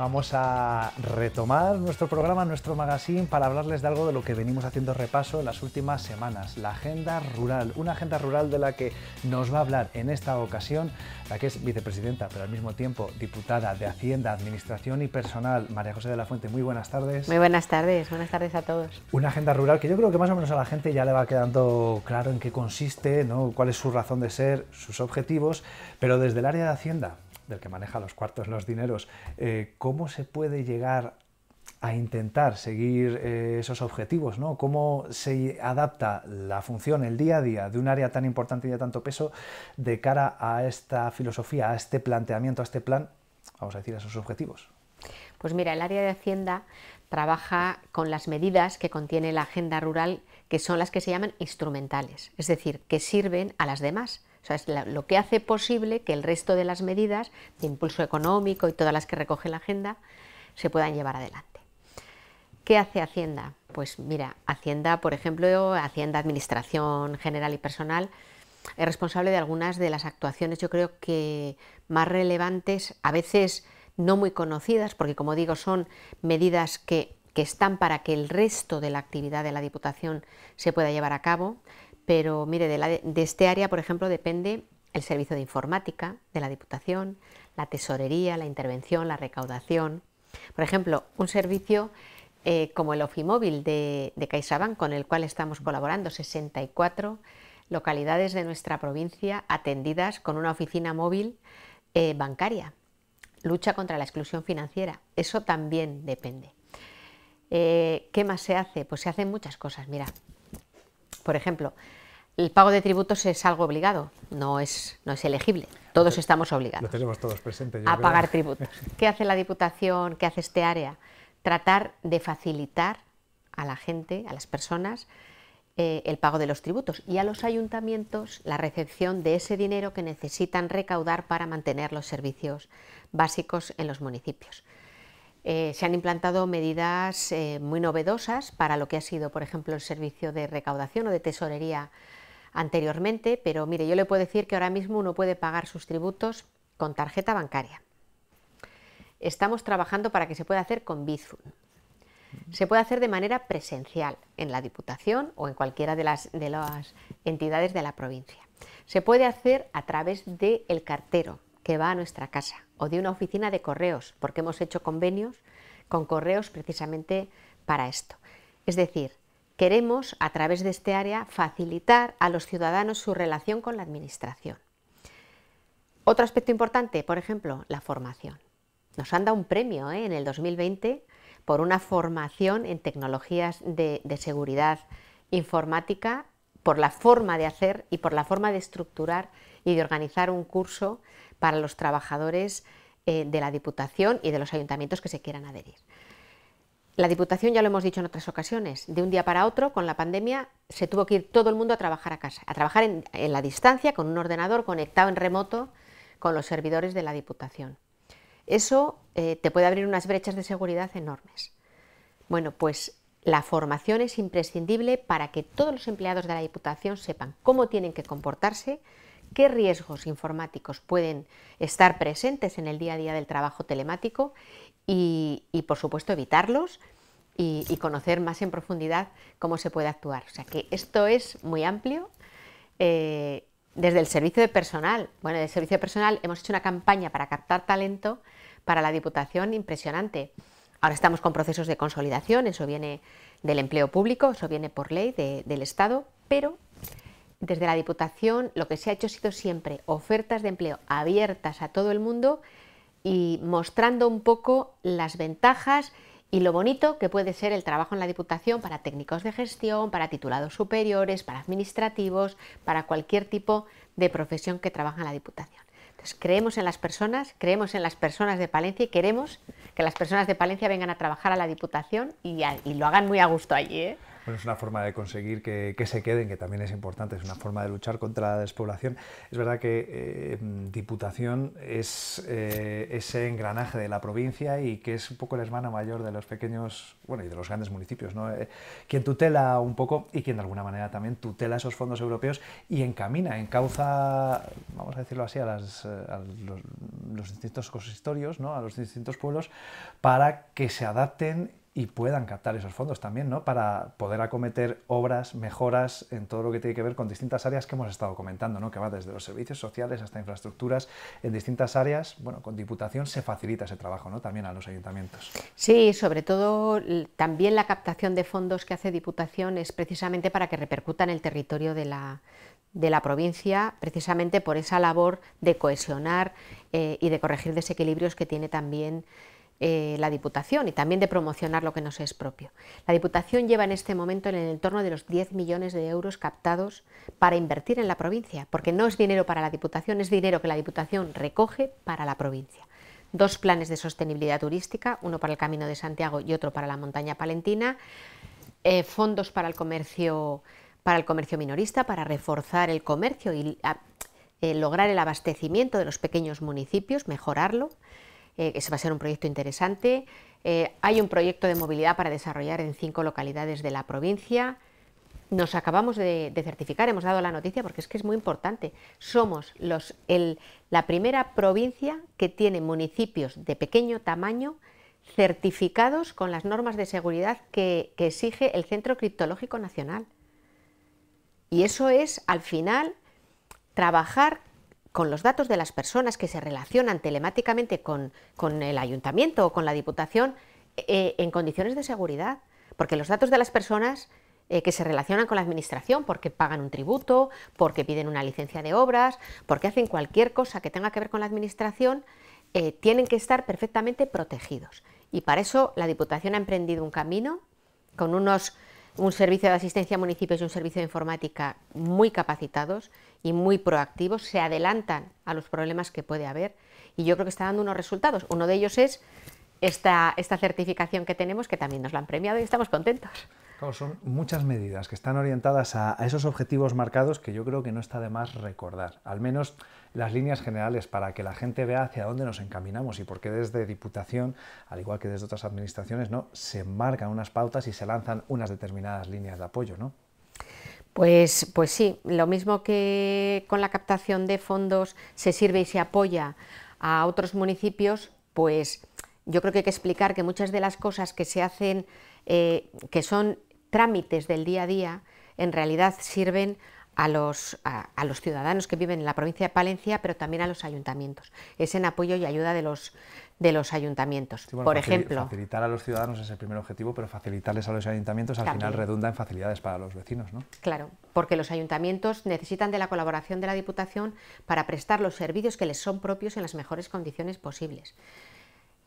Vamos a retomar nuestro programa, nuestro magazine, para hablarles de algo de lo que venimos haciendo repaso en las últimas semanas, la agenda rural, una agenda rural de la que nos va a hablar en esta ocasión la que es vicepresidenta, pero al mismo tiempo diputada de Hacienda, Administración y Personal, María José de la Fuente. Muy buenas tardes. Muy buenas tardes, buenas tardes a todos. Una agenda rural que yo creo que más o menos a la gente ya le va quedando claro en qué consiste, cuál es su razón de ser, sus objetivos, pero desde el área de Hacienda, del que maneja los cuartos, los dineros, eh, ¿cómo se puede llegar a intentar seguir eh, esos objetivos, Cómo se adapta la función, el día a día de un área tan importante y de tanto peso de cara a esta filosofía, a este planteamiento, a este plan, vamos a decir, a esos objetivos. Pues mira, el área de Hacienda trabaja con las medidas que contiene la agenda rural, que son las que se llaman instrumentales, es decir, que sirven a las demás o sea, es lo que hace posible que el resto de las medidas de impulso económico y todas las que recoge la agenda se puedan llevar adelante. ¿Qué hace Hacienda? Pues mira, Hacienda, por ejemplo, Hacienda Administración General y Personal, es responsable de algunas de las actuaciones, yo creo que más relevantes, a veces no muy conocidas, porque como digo, son medidas que, que están para que el resto de la actividad de la Diputación se pueda llevar a cabo. Pero mire, de, este área, por ejemplo, depende el servicio de informática de la Diputación, la tesorería, la intervención, la recaudación. Por ejemplo, un servicio eh, como el Ofimóvil de, de CaixaBank, con el cual estamos colaborando, 64 localidades de nuestra provincia atendidas con una oficina móvil eh, bancaria. Lucha contra la exclusión financiera, eso también depende. Eh, ¿Qué más se hace? Pues se hacen muchas cosas, mira. Por ejemplo, el pago de tributos es algo obligado, no es, elegible. Todos estamos obligados. a pagar tributos. ¿Qué hace la Diputación? ¿Qué hace este área? Tratar de facilitar a la gente, a las personas, eh, el pago de los tributos y a los ayuntamientos la recepción de ese dinero que necesitan recaudar para mantener los servicios básicos en los municipios. Eh, se han implantado medidas eh, muy novedosas para lo que ha sido, por ejemplo, el servicio de recaudación o de tesorería anteriormente, pero mire, yo le puedo decir que ahora mismo uno puede pagar sus tributos con tarjeta bancaria. Estamos trabajando para que se pueda hacer con Bizum. Se puede hacer de manera presencial en la Diputación o en cualquiera de las, entidades de la provincia. Se puede hacer a través del cartero que va a nuestra casa o de una oficina de correos, porque hemos hecho convenios con correos precisamente para esto. Es decir, queremos a través de este área facilitar a los ciudadanos su relación con la administración. Otro aspecto importante, por ejemplo, la formación. Nos han dado un premio ¿eh? en el 2020 por una formación en tecnologías de seguridad informática por la forma de hacer y por la forma de estructurar y de organizar un curso para los trabajadores eh, de la Diputación y de los ayuntamientos que se quieran adherir. La Diputación, ya lo hemos dicho en otras ocasiones, de un día para otro, con la pandemia, se tuvo que ir todo el mundo a trabajar a casa, a trabajar en, la distancia, con un ordenador conectado en remoto con los servidores de la Diputación. Eso eh, te puede abrir unas brechas de seguridad enormes. Bueno, pues la formación es imprescindible para que todos los empleados de la Diputación sepan cómo tienen que comportarse qué riesgos informáticos pueden estar presentes en el día a día del trabajo telemático y, por supuesto, evitarlos y, conocer más en profundidad cómo se puede actuar. O sea que esto es muy amplio. Eh, desde el servicio de personal, bueno, del servicio de personal hemos hecho una campaña para captar talento para la Diputación impresionante. Ahora estamos con procesos de consolidación, eso viene del empleo público, eso viene por ley del Estado, pero desde la Diputación lo que se ha hecho ha sido siempre ofertas de empleo abiertas a todo el mundo y mostrando un poco las ventajas y lo bonito que puede ser el trabajo en la Diputación para técnicos de gestión, para titulados superiores, para administrativos, para cualquier tipo de profesión que trabaja en la Diputación. Entonces, creemos en las personas, creemos en las personas de Palencia y queremos que las personas de Palencia vengan a trabajar a la Diputación y, lo hagan muy a gusto allí. ¿eh? Bueno, es una forma de conseguir que, se queden, que también es importante, es una forma de luchar contra la despoblación. Es verdad que eh, Diputación es eh, ese engranaje de la provincia y que es un poco la hermana mayor de los pequeños, bueno, y de los grandes municipios, ¿no? Eh, quien tutela un poco y quien de alguna manera también tutela esos fondos europeos y encamina, encauza, vamos a decirlo así, a, las, los, los, distintos consistorios, ¿no? a los distintos pueblos, para que se adapten y puedan captar esos fondos también, ¿no? Para poder acometer obras, mejoras en todo lo que tiene que ver con distintas áreas que hemos estado comentando, ¿no? Que va desde los servicios sociales hasta infraestructuras, en distintas áreas, bueno, con Diputación se facilita ese trabajo, ¿no? También a los ayuntamientos. Sí, sobre todo también la captación de fondos que hace Diputación es precisamente para que repercuta en el territorio de la, de la provincia precisamente por esa labor de cohesionar eh, y de corregir desequilibrios que tiene también eh, la Diputación y también de promocionar lo que nos es propio. La Diputación lleva en este momento en el entorno de los 10 millones de euros captados para invertir en la provincia, porque no es dinero para la Diputación, es dinero que la Diputación recoge para la provincia dos planes de sostenibilidad turística, uno para el Camino de Santiago y otro para la montaña palentina, eh, fondos para el comercio para el comercio minorista, para reforzar el comercio y ah, eh, lograr el abastecimiento de los pequeños municipios, mejorarlo, eh, ese va a ser un proyecto interesante. Eh, hay un proyecto de movilidad para desarrollar en cinco localidades de la provincia. Nos acabamos de, certificar, hemos dado la noticia porque es que es muy importante. Somos los, la primera provincia que tiene municipios de pequeño tamaño certificados con las normas de seguridad que, que exige el Centro Criptológico Nacional. Y eso es, al final, trabajar con los datos de las personas que se relacionan telemáticamente con, el ayuntamiento o con la diputación eh, en condiciones de seguridad, porque los datos de las personas eh, que se relacionan con la administración, porque pagan un tributo, porque piden una licencia de obras, porque hacen cualquier cosa que tenga que ver con la administración, eh, tienen que estar perfectamente protegidos. Y para eso la Diputación ha emprendido un camino con unos, un servicio de asistencia a municipios y un servicio de informática muy capacitados y muy proactivos, se adelantan a los problemas que puede haber y yo creo que está dando unos resultados. Uno de ellos es esta, esta certificación que tenemos, que también nos la han premiado y estamos contentos. son muchas medidas que están orientadas a, esos objetivos marcados que yo creo que no está de más recordar, al menos las líneas generales para que la gente vea hacia dónde nos encaminamos y por qué desde Diputación, al igual que desde otras administraciones, ¿no? se marcan unas pautas y se lanzan unas determinadas líneas de apoyo. ¿no? Pues, pues sí, lo mismo que con la captación de fondos se sirve y se apoya a otros municipios, pues yo creo que hay que explicar que muchas de las cosas que se hacen, eh, que son trámites del día a día, en realidad sirven a los, ciudadanos que viven en la provincia de Palencia, pero también a los ayuntamientos. Es en apoyo y ayuda de los, ayuntamientos. Por ejemplo. Facilitar a los ciudadanos es el primer objetivo, pero facilitarles a los ayuntamientos al final redunda en facilidades para los vecinos. ¿no? Claro, porque los ayuntamientos necesitan de la colaboración de la Diputación para prestar los servicios que les son propios en las mejores condiciones posibles.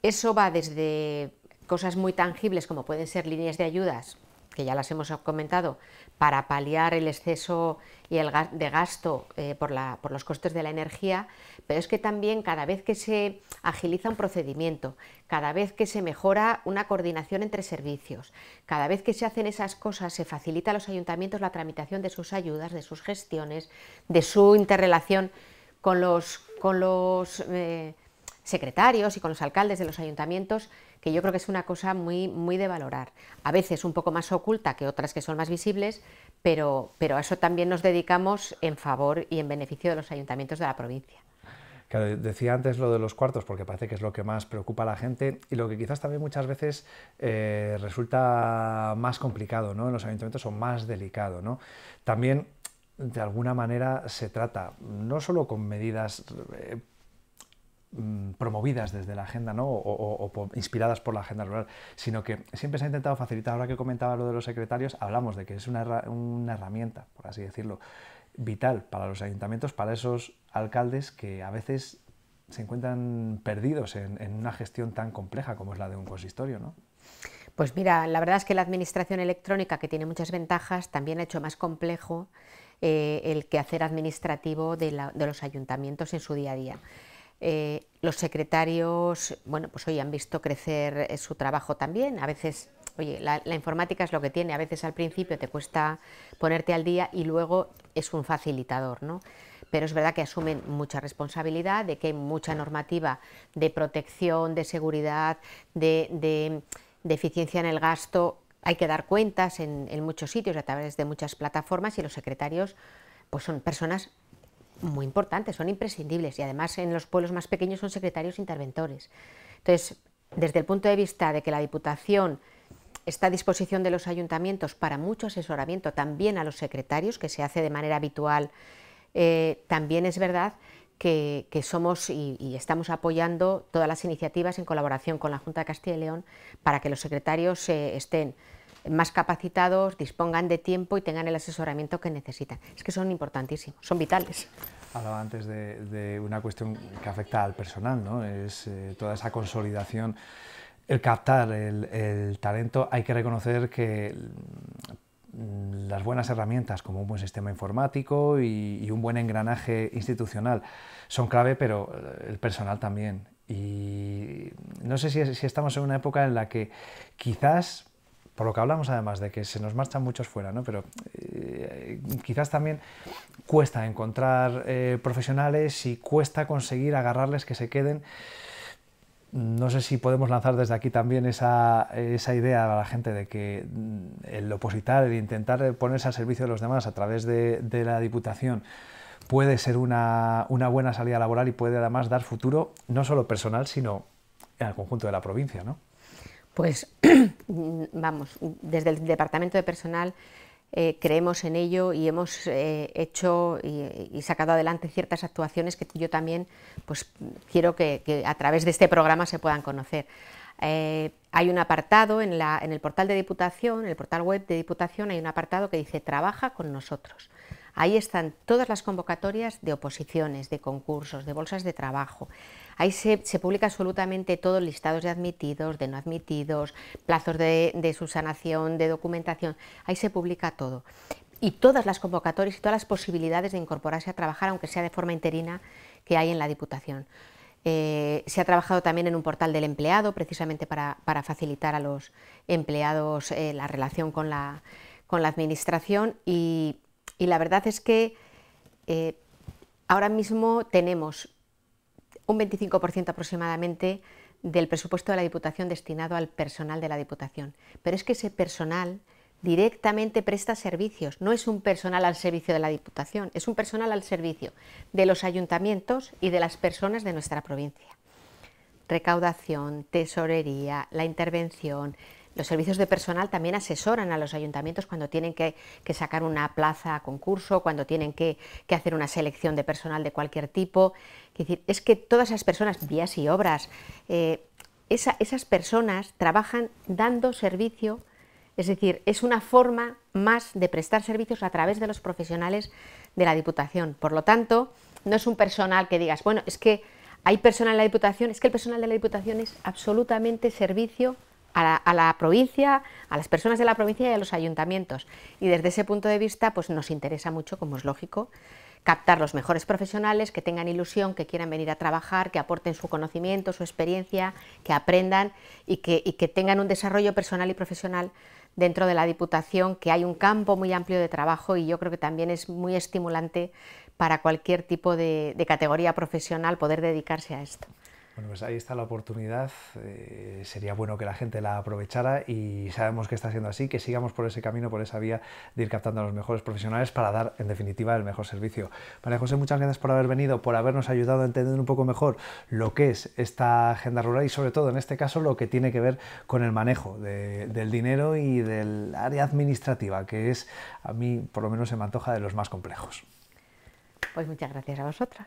Eso va desde cosas muy tangibles como pueden ser líneas de ayudas que ya las hemos comentado, para paliar el exceso y el de gasto eh, por, por, los costes de la energía, pero es que también cada vez que se agiliza un procedimiento, cada vez que se mejora una coordinación entre servicios, cada vez que se hacen esas cosas, se facilita a los ayuntamientos la tramitación de sus ayudas, de sus gestiones, de su interrelación con los, con los eh, secretarios y con los alcaldes de los ayuntamientos, que yo creo que es una cosa muy, muy de valorar. A veces un poco más oculta que otras que son más visibles, pero, pero a eso también nos dedicamos en favor y en beneficio de los ayuntamientos de la provincia. decía antes lo de los cuartos porque parece que es lo que más preocupa a la gente y lo que quizás también muchas veces eh, resulta más complicado, ¿no? En los ayuntamientos son más delicado, ¿no? También de alguna manera se trata no solo con medidas eh, Mm, promovidas desde la agenda ¿no? o, inspiradas por la agenda rural, sino que siempre se ha intentado facilitar, ahora que comentaba lo de los secretarios, hablamos de que es una, herramienta, por así decirlo, vital para los ayuntamientos, para esos alcaldes que a veces se encuentran perdidos en, una gestión tan compleja como es la de un consistorio, ¿no? Pues mira, la verdad es que la administración electrónica, que tiene muchas ventajas, también ha hecho más complejo eh, el quehacer administrativo de los ayuntamientos en su día a día. Eh, los secretarios, bueno, pues hoy han visto crecer eh, su trabajo también. A veces, oye, la, informática es lo que tiene. A veces al principio te cuesta ponerte al día y luego es un facilitador, ¿no? Pero es verdad que asumen mucha responsabilidad, de que hay mucha normativa de protección, de seguridad, de, eficiencia en el gasto. Hay que dar cuentas en, muchos sitios a través de muchas plataformas y los secretarios pues son personas muy importantes, son imprescindibles y además en los pueblos más pequeños son secretarios e interventores. Entonces, desde el punto de vista de que la Diputación está a disposición de los ayuntamientos para mucho asesoramiento, también a los secretarios, que se hace de manera habitual, eh, también es verdad que, somos y, estamos apoyando todas las iniciativas en colaboración con la Junta de Castilla y León para que los secretarios se eh, estén más capacitados, dispongan de tiempo y tengan el asesoramiento que necesitan. Es que son importantísimos, son vitales. Hablaba antes de, una cuestión que afecta al personal, ¿no? Es eh, toda esa consolidación, el captar el, talento. Hay que reconocer que mm, las buenas herramientas como un buen sistema informático y, un buen engranaje institucional son clave, pero eh, el personal también. Y no sé si, si, estamos en una época en la que quizás por lo que hablamos además de que se nos marchan muchos fuera, ¿no? pero eh, quizás también cuesta encontrar eh, profesionales y cuesta conseguir agarrarles que se queden. No sé si podemos lanzar desde aquí también esa, idea a la gente de que mm, el opositar, el intentar ponerse al servicio de los demás a través de, la Diputación, puede ser una, una, buena salida laboral y puede además dar futuro, no solo personal, sino al conjunto de la provincia, ¿no? Pues vamos, desde el Departamento de Personal eh, creemos en ello y hemos eh, hecho y, sacado adelante ciertas actuaciones que yo también pues, quiero que, a través de este programa se puedan conocer. Eh, hay un apartado en, en el portal de Diputación, en el portal web de Diputación, hay un apartado que dice Trabaja con nosotros. Ahí están todas las convocatorias de oposiciones, de concursos, de bolsas de trabajo. Ahí se, publica absolutamente todos listados de admitidos, de no admitidos, plazos de, subsanación, de documentación. Ahí se publica todo. Y todas las convocatorias y todas las posibilidades de incorporarse a trabajar, aunque sea de forma interina, que hay en la Diputación. Eh, se ha trabajado también en un portal del empleado, precisamente para, facilitar a los empleados eh, la relación con la, con la Administración y y la verdad es que eh, ahora mismo tenemos un 25% aproximadamente del presupuesto de la Diputación destinado al personal de la Diputación. Pero es que ese personal directamente presta servicios, no es un personal al servicio de la Diputación, es un personal al servicio de los ayuntamientos y de las personas de nuestra provincia. Recaudación, tesorería, la intervención, los servicios de personal también asesoran a los ayuntamientos cuando tienen que, sacar una plaza a concurso, cuando tienen que, hacer una selección de personal de cualquier tipo. Es, que todas esas personas, vías y obras, eh, esas personas trabajan dando servicio, es decir, es una forma más de prestar servicios a través de los profesionales de la Diputación. Por lo tanto, no es un personal que digas, bueno, es que hay personal en la Diputación, es que el personal de la Diputación es absolutamente servicio a la, provincia, a las personas de la provincia y a los ayuntamientos. Y desde ese punto de vista, pues nos interesa mucho, como es lógico, captar los mejores profesionales que tengan ilusión, que quieran venir a trabajar, que aporten su conocimiento, su experiencia, que aprendan y que, tengan un desarrollo personal y profesional dentro de la Diputación, que hay un campo muy amplio de trabajo y yo creo que también es muy estimulante para cualquier tipo de categoría profesional poder dedicarse a esto. Bueno, pues ahí está la oportunidad. Eh, sería bueno que la gente la aprovechara y sabemos que está siendo así, que sigamos por ese camino, por esa vía de ir captando a los mejores profesionales para dar, en definitiva, el mejor servicio. María José, muchas gracias por haber venido, por habernos ayudado a entender un poco mejor lo que es esta agenda rural y, sobre todo, en este caso, lo que tiene que ver con el manejo del dinero y del área administrativa, que es, a mí, por lo menos, se me antoja de los más complejos. Pues muchas gracias a vosotros.